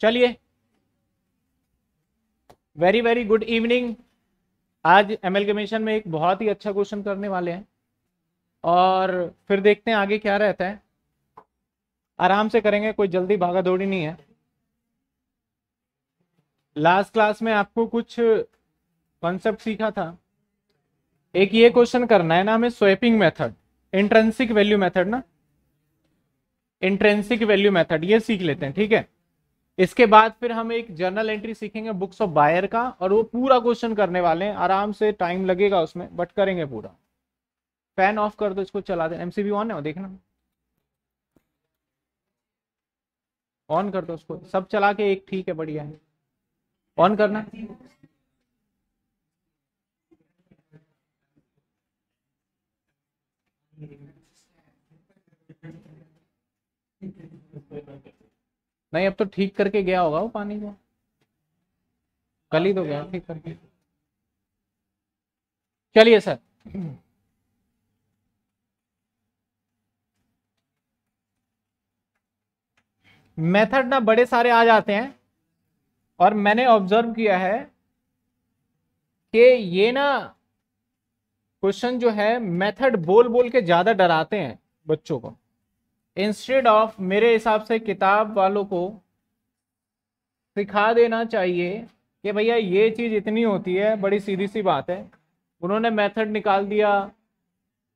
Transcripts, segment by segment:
चलिए very very good evening आज M commission में एक बहुत ही अच्छा क्वेश्चन करने वाले हैं और फिर देखते हैं आगे क्या रहता है आराम से करेंगे कोई जल्दी भागा दौड़ी नहीं है लास्ट क्लास में आपको कुछ कॉन्सेप्ट सीखा था एक ये क्वेश्चन करना है ना हमें swapping method intrinsic value method ना इंट्रेंसिक वैल्यू मेथड ये सीख लेते हैं ठीक है इसके बाद फिर हम एक जर्नल एंट्री सीखेंगे बुक्स ऑफ बायर का और वो पूरा क्वेश्चन करने वाले हैं आराम से टाइम लगेगा उसमें बट करेंगे पूरा फैन ऑफ कर दो इसको चला देना एमसीबी ऑन है देखना ऑन कर दो उसको सब चला के एक ठीक है बढ़िया है ऑन करना Thank you. नहीं अब तो ठीक करके गया होगा वो पानी को कल ही तो गया ठीक करके चलिए सर मेथड ना बड़े सारे आ जाते हैं और मैंने ऑब्जर्व किया है कि ये ना क्वेश्चन जो है मेथड बोल बोल के ज्यादा डराते हैं बच्चों को इंस्टेड ऑफ मेरे हिसाब से किताब वालों को सिखा देना चाहिए कि भैया ये चीज़ इतनी होती है बड़ी सीधी सी बात है उन्होंने मेथड निकाल दिया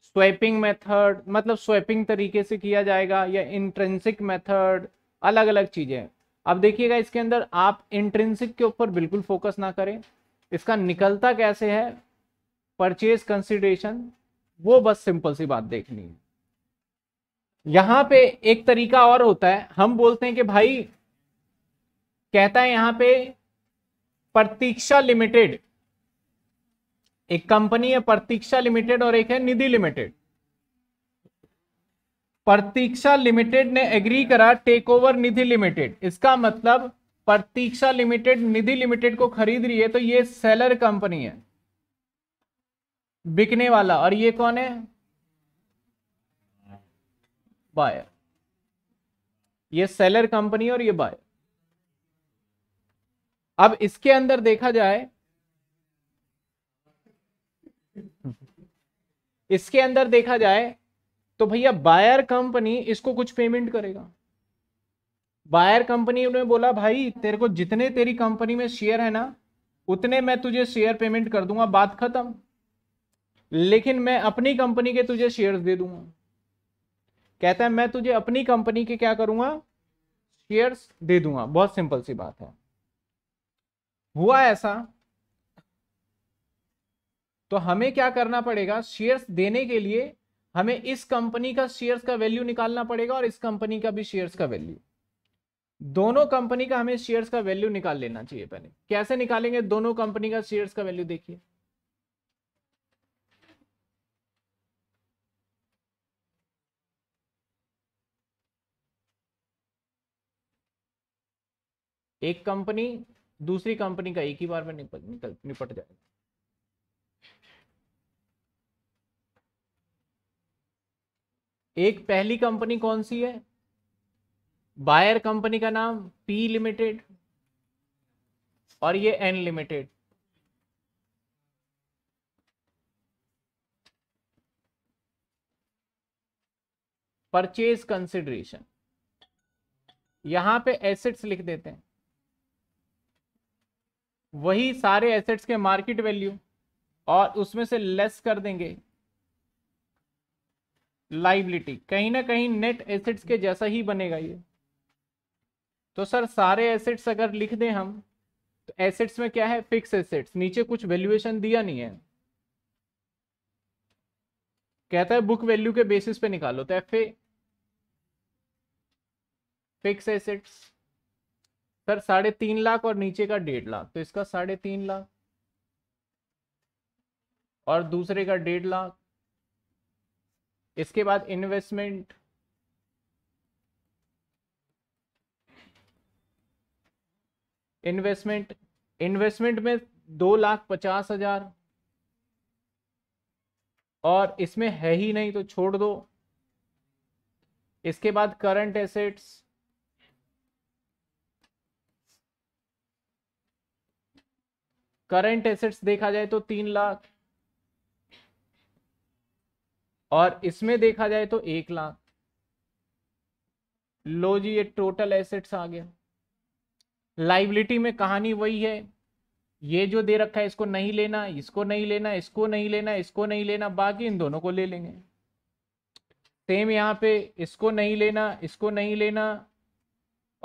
स्वैपिंग मेथड मतलब स्वैपिंग तरीके से किया जाएगा या इंट्रेंसिक मेथड अलग अलग चीज़ें अब देखिएगा इसके अंदर आप इंट्रेंसिक के ऊपर बिल्कुल फोकस ना करें इसका निकलता कैसे है परचेज कंसिडरेशन वो बस सिंपल सी बात देखनी है यहां पे एक तरीका और होता है हम बोलते हैं कि भाई कहता है यहां पे प्रतीक्षा लिमिटेड एक कंपनी है प्रतीक्षा लिमिटेड और एक है निधि लिमिटेड प्रतीक्षा लिमिटेड ने एग्री करा टेक ओवर निधि लिमिटेड इसका मतलब प्रतीक्षा लिमिटेड निधि लिमिटेड को खरीद रही है तो ये सेलर कंपनी है बिकने वाला और ये कौन है बायर ये सेलर कंपनी और ये बायर अब इसके अंदर देखा जाए इसके अंदर देखा जाए तो भैया बायर कंपनी इसको कुछ पेमेंट करेगा बायर कंपनी ने बोला भाई तेरे को जितने तेरी कंपनी में शेयर है ना उतने मैं तुझे शेयर पेमेंट कर दूंगा बात खत्म लेकिन मैं अपनी कंपनी के तुझे शेयर दे दूंगा कहता है मैं तुझे अपनी कंपनी के क्या करूंगा शेयर्स दे दूंगा बहुत सिंपल सी बात है हुआ ऐसा तो हमें क्या करना पड़ेगा शेयर्स देने के लिए हमें इस कंपनी का शेयर्स का वैल्यू निकालना पड़ेगा और इस कंपनी का भी शेयर्स का वैल्यू दोनों कंपनी का हमें शेयर्स का वैल्यू निकाल लेना चाहिए पहले कैसे निकालेंगे दोनों कंपनी का शेयर्स का वैल्यू देखिए एक कंपनी दूसरी कंपनी का एक ही बार में निपट निकल निपट जाएगा एक पहली कंपनी कौन सी है बायर कंपनी का नाम पी लिमिटेड और ये एन लिमिटेड परचेज कंसिडरेशन यहां पे एसेट्स लिख देते हैं वही सारे एसेट्स के मार्केट वैल्यू और उसमें से लेस कर देंगे लाइबिलिटी कहीं ना कहीं नेट एसेट्स के जैसा ही बनेगा ये तो सर सारे एसेट्स अगर लिख दें हम तो एसेट्स में क्या है फिक्स एसेट्स नीचे कुछ वैल्यूएशन दिया नहीं है कहता है बुक वैल्यू के बेसिस पे निकालो तो F A fix assets sir साढ़े तीन लाख और नीचे का डेढ़ लाख तो इसका साढ़े तीन लाख और दूसरे का डेढ़ लाख इसके बाद इन्वेस्टमेंट इन्वेस्टमेंट इन्वेस्टमेंट में दो लाख पचास हजार और इसमें है ही नहीं तो छोड़ दो इसके बाद करंट एसेट्स करंट एसेट्स देखा जाए तो तीन लाख और इसमें देखा जाए तो एक लाख लो जी ये टोटल एसेट्स आ गया लाइबिलिटी में कहानी वही है ये जो दे रखा है इसको नहीं लेना इसको नहीं लेना इसको नहीं लेना इसको नहीं लेना बाकी इन दोनों को ले लेंगे सेम यहाँ पे इसको नहीं लेना इसको नहीं लेना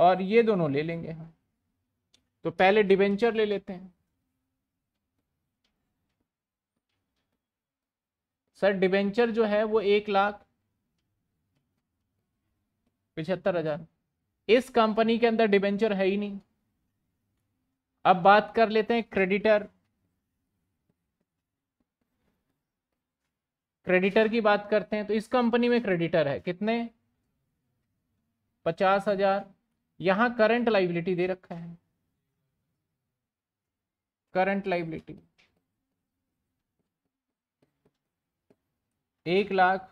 और ये दोनों ले लेंगे हम तो पहले डिवेंचर ले लेते हैं सर डिबेंचर जो है वो एक लाख पिछहत्तर हजार इस कंपनी के अंदर डिबेंचर है ही नहीं अब बात कर लेते हैं क्रेडिटर क्रेडिटर की बात करते हैं तो इस कंपनी में क्रेडिटर है कितने पचास हजार यहां करंट लाइबिलिटी दे रखा है करंट लाइबिलिटी एक लाख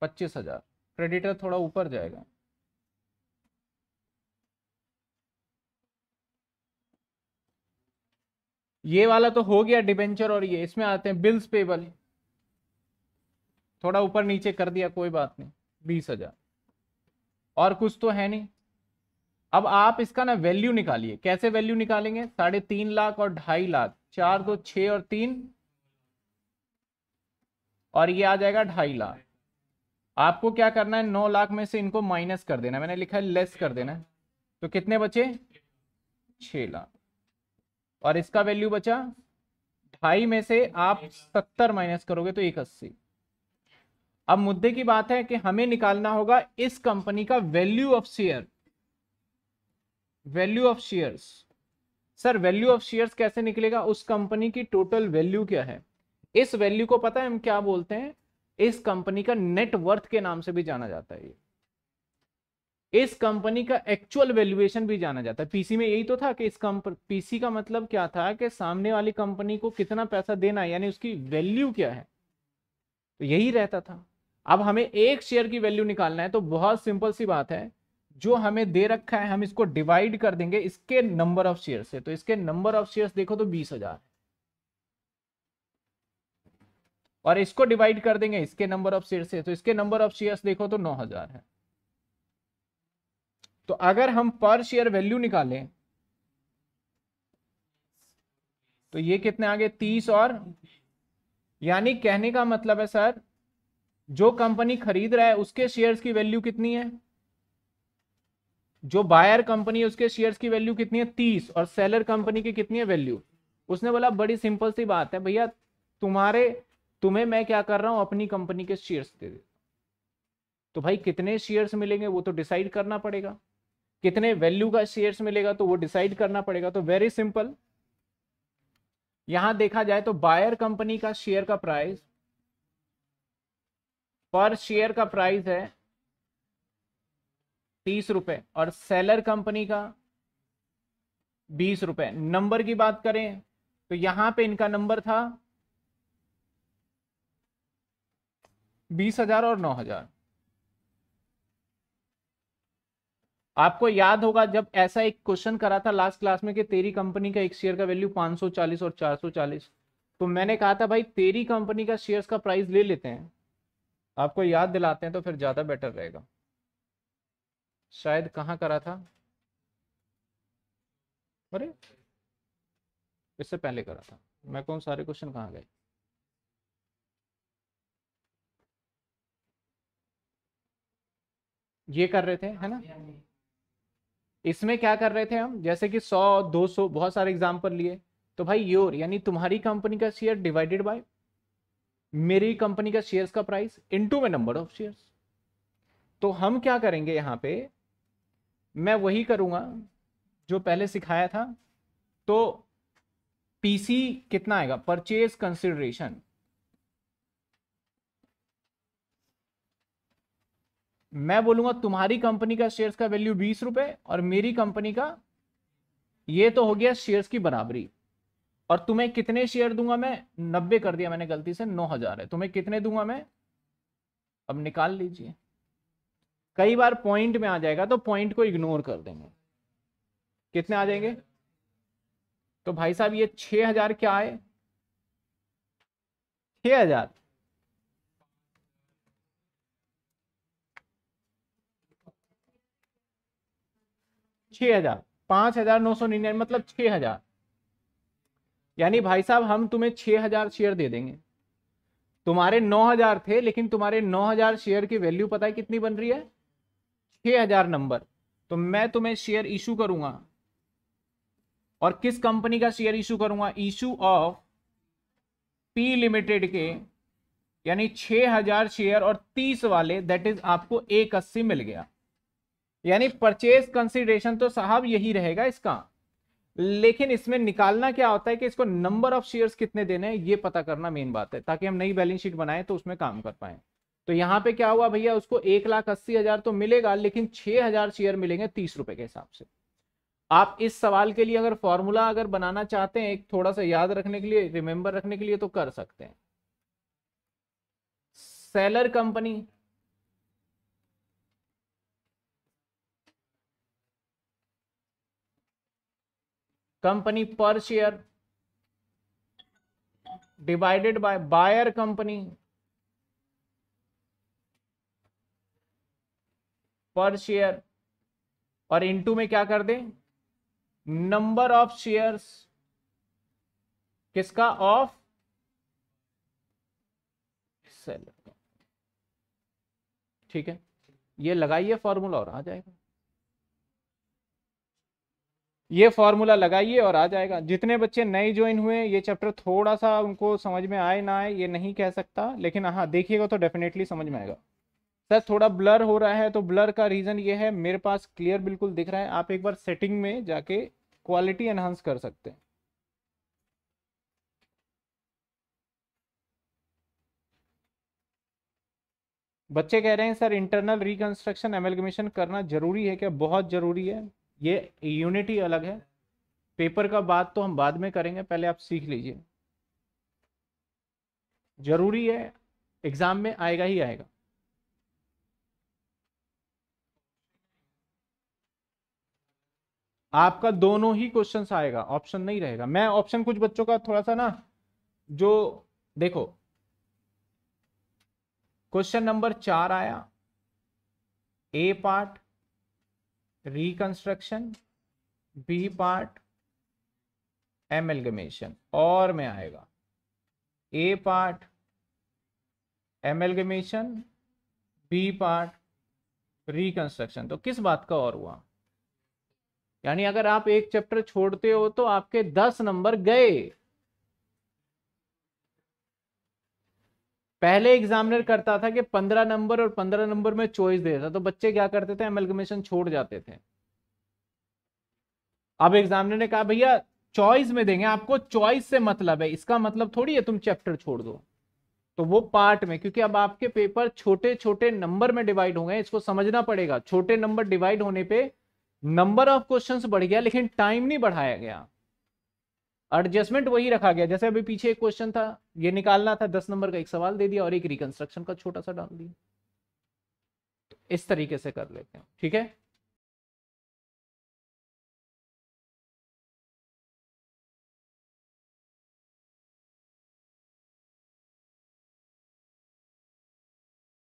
पच्चीस हजार क्रेडिटर थोड़ा ऊपर जाएगा ये वाला तो हो गया डिबेंचर और ये इसमें आते हैं बिल्स पेबल थोड़ा ऊपर नीचे कर दिया कोई बात नहीं बीस हजार और कुछ तो है नहीं अब आप इसका ना वैल्यू निकालिए कैसे वैल्यू निकालेंगे साढ़े तीन लाख और ढाई लाख चार दो छ और तीन और ये आ जाएगा ढाई लाख आपको क्या करना है नौ लाख में से इनको माइनस कर देना मैंने लिखा है लेस कर देना तो कितने बचे छ लाख और इसका वैल्यू बचा ढाई में से आप सत्तर माइनस करोगे तो एक अस्सी अब मुद्दे की बात है कि हमें निकालना होगा इस कंपनी का value of share value of shares sir value of shares कैसे निकलेगा उस कंपनी की टोटल वैल्यू क्या है इस वैल्यू को पता है हम क्या बोलते हैं इस कंपनी का नेटवर्थ के नाम से भी जाना जाता है इस कंपनी का एक्चुअल वैल्यूएशन भी जाना जाता है पीसी में यही तो था कि इस पीसी का मतलब क्या था कि सामने वाली कंपनी को कितना पैसा देना है यानी उसकी वैल्यू क्या है तो यही रहता था अब हमें एक शेयर की वैल्यू निकालना है तो बहुत सिंपल सी बात है जो हमें दे रखा है हम इसको डिवाइड कर देंगे इसके नंबर ऑफ शेयर से तो इसके नंबर ऑफ शेयर देखो तो बीस हजार और इसको डिवाइड कर देंगे इसके नंबर ऑफ शेयर से तो इसके नंबर ऑफ शेयर्स देखो तो 9000 है तो अगर हम पर शेयर वैल्यू निकालें तो ये कितने आगे तीस और यानी कहने का मतलब है सर जो कंपनी खरीद रहा है उसके शेयर्स की वैल्यू कितनी है जो बायर कंपनी है उसके शेयर्स की वैल्यू कितनी है तीस और सेलर कंपनी की कितनी है वैल्यू उसने बोला बड़ी सिंपल सी बात है भैया तुम्हारे तुम्हें मैं क्या कर रहा हूं अपनी कंपनी के शेयर्स दे देता तो भाई कितने शेयर्स मिलेंगे वो तो डिसाइड करना पड़ेगा कितने वैल्यू का शेयर्स मिलेगा तो वो डिसाइड करना पड़ेगा तो वेरी सिंपल यहां देखा जाए तो बायर कंपनी का शेयर का प्राइस पर शेयर का प्राइस है तीस रुपए और सेलर कंपनी का बीस रुपए नंबर की बात करें तो यहां पे इनका नंबर था बीस हजार और नौ हजार आपको याद होगा जब ऐसा एक क्वेश्चन करा था लास्ट क्लास में कि तेरी कंपनी का एक शेयर का वैल्यू 540 और 440 तो मैंने कहा था भाई तेरी कंपनी का शेयर्स का प्राइस ले लेते हैं आपको याद दिलाते हैं तो फिर ज्यादा बेटर रहेगा शायद कहाँ करा था अरे इससे पहले करा था मैं कौन सारे क्वेश्चन कहाँ गए ये कर रहे थे है ना हाँ हाँ इसमें क्या कर रहे थे हम जैसे कि 100 200 बहुत सारे एग्जाम्पल लिए तो भाई योर यानी तुम्हारी कंपनी का शेयर डिवाइडेड बाय मेरी कंपनी का शेयर्स का प्राइस इनटू में नंबर ऑफ शेयर्स तो हम क्या करेंगे यहां पे मैं वही करूंगा जो पहले सिखाया था तो पीसी कितना आएगा परचेज कंसिडरेशन मैं बोलूंगा तुम्हारी कंपनी का शेयर्स का वैल्यू बीस रुपए और मेरी कंपनी का ये तो हो गया शेयर्स की बराबरी और तुम्हें कितने शेयर दूंगा मैं नब्बे कर दिया मैंने गलती से नौ हजार है तुम्हें कितने दूंगा मैं अब निकाल लीजिए कई बार पॉइंट में आ जाएगा तो पॉइंट को इग्नोर कर देंगे कितने आ जाएंगे तो भाई साहब ये छह हजार क्या है छह हजार छ हजार पांच हजार नौ सौ निन्यानवे मतलब छ हजार यानी भाई साहब हम तुम्हें छ हजार शेयर दे देंगे तुम्हारे नौ हजार थे लेकिन तुम्हारे नौ हजार शेयर की वैल्यू पता है कितनी बन रही है छ हजार नंबर तो मैं तुम्हें शेयर इशू करूंगा और किस कंपनी का शेयर इशू करूंगा इशू ऑफ पी लिमिटेड के यानी हजार शेयर और तीस वाले दैट इज आपको एक अस्सी मिल गया यानी परचेज कंसिडरेशन तो साहब यही रहेगा इसका लेकिन इसमें निकालना क्या होता है कि इसको नंबर ऑफ शेयर्स कितने देने हैं ये पता करना मेन बात है ताकि हम नई बैलेंस शीट बनाएं तो उसमें काम कर पाए तो यहाँ पे क्या हुआ भैया उसको एक लाख अस्सी हजार तो मिलेगा लेकिन छह हजार शेयर मिलेंगे तीस रुपए के हिसाब से आप इस सवाल के लिए अगर फॉर्मूला अगर बनाना चाहते हैं एक थोड़ा सा याद रखने के लिए रिमेंबर रखने के लिए तो कर सकते हैं seller company company per share divided by buyer company per share और इनटू में क्या कर दें नंबर ऑफ शेयर्स किसका ऑफ सेलर ठीक है ये लगाइए फॉर्मूला और आ जाएगा ये फॉर्मूला लगाइए और आ जाएगा जितने बच्चे नए ज्वाइन हुए ये चैप्टर थोड़ा सा उनको समझ में आए ना आए ये नहीं कह सकता लेकिन हाँ देखिएगा तो डेफिनेटली समझ में आएगा सर थोड़ा ब्लर हो रहा है तो ब्लर का रीज़न ये है मेरे पास क्लियर बिल्कुल दिख रहा है आप एक बार सेटिंग में जाके क्वालिटी एनहांस कर सकते हैं बच्चे कह रहे हैं सर इंटरनल रिकंस्ट्रक्शन एमेलगमेशन करना जरूरी है क्या बहुत जरूरी है ये यूनिटी अलग है पेपर का बात तो हम बाद में करेंगे पहले आप सीख लीजिए जरूरी है एग्जाम में आएगा ही आएगा आपका दोनों ही क्वेश्चन आएगा ऑप्शन नहीं रहेगा मैं ऑप्शन कुछ बच्चों का थोड़ा सा ना जो देखो क्वेश्चन नंबर चार आया A part reconstruction B part amalgamation और में आएगा A part amalgamation B part reconstruction तो किस बात का और हुआ यानी अगर आप एक चैप्टर छोड़ते हो तो आपके दस नंबर गए पहले एग्जामिनर करता था कि पंद्रह नंबर और पंद्रह नंबर में चॉइस देता तो बच्चे क्या करते थे एमलगमेशन छोड़ जाते थे अब एग्जामिनर ने कहा भैया चॉइस में देंगे आपको चॉइस से मतलब है इसका मतलब थोड़ी है तुम चैप्टर छोड़ दो तो वो पार्ट में क्योंकि अब आपके पेपर छोटे छोटे नंबर में डिवाइड हो गए इसको समझना पड़ेगा छोटे नंबर डिवाइड होने पे नंबर ऑफ क्वेश्चंस बढ़ गया लेकिन टाइम नहीं बढ़ाया गया एडजस्टमेंट वही रखा गया जैसे अभी पीछे एक क्वेश्चन था ये निकालना था दस नंबर का एक सवाल दे दिया और एक रिकंस्ट्रक्शन का छोटा सा डाल दिया इस तरीके से कर लेते हैं ठीक है